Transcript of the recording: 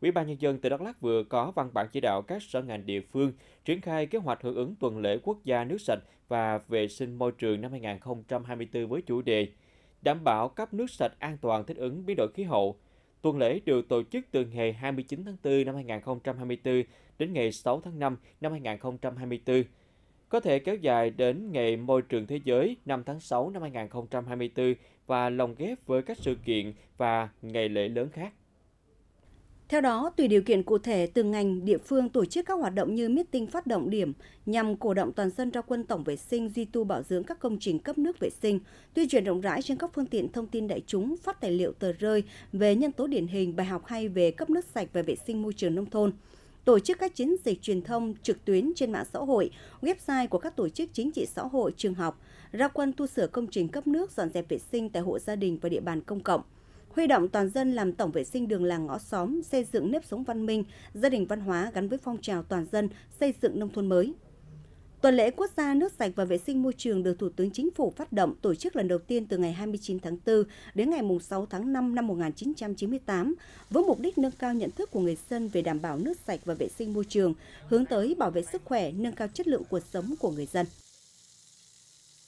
Ủy ban nhân dân tỉnh Đắk Lắk vừa có văn bản chỉ đạo các sở ngành địa phương triển khai kế hoạch hưởng ứng tuần lễ quốc gia nước sạch và vệ sinh môi trường năm 2024 với chủ đề đảm bảo cấp nước sạch an toàn thích ứng biến đổi khí hậu. Tuần lễ được tổ chức từ ngày 29 tháng 4 năm 2024 đến ngày 6 tháng 5 năm 2024 có thể kéo dài đến Ngày Môi trường Thế giới 5 tháng 6 năm 2024 và lồng ghép với các sự kiện và ngày lễ lớn khác. Theo đó, tùy điều kiện cụ thể từng ngành, địa phương tổ chức các hoạt động như meeting phát động điểm nhằm cổ động toàn dân ra quân tổng vệ sinh, duy tu bảo dưỡng các công trình cấp nước vệ sinh, tuyên truyền rộng rãi trên các phương tiện thông tin đại chúng, phát tài liệu tờ rơi về nhân tố điển hình, bài học hay về cấp nước sạch và vệ sinh môi trường nông thôn tổ chức các chiến dịch truyền thông trực tuyến trên mạng xã hội, website của các tổ chức chính trị xã hội, trường học, ra quân tu sửa công trình cấp nước, dọn dẹp vệ sinh tại hộ gia đình và địa bàn công cộng – huy động toàn dân làm tổng vệ sinh đường làng ngõ xóm, xây dựng nếp sống văn minh, gia đình văn hóa gắn với phong trào toàn dân xây dựng nông thôn mới. Tuần lễ quốc gia nước sạch và vệ sinh môi trường được Thủ tướng Chính phủ phát động tổ chức lần đầu tiên từ ngày 29 tháng 4 đến ngày 6 tháng 5 năm 1998 với mục đích nâng cao nhận thức của người dân về đảm bảo nước sạch và vệ sinh môi trường, hướng tới bảo vệ sức khỏe, nâng cao chất lượng cuộc sống của người dân.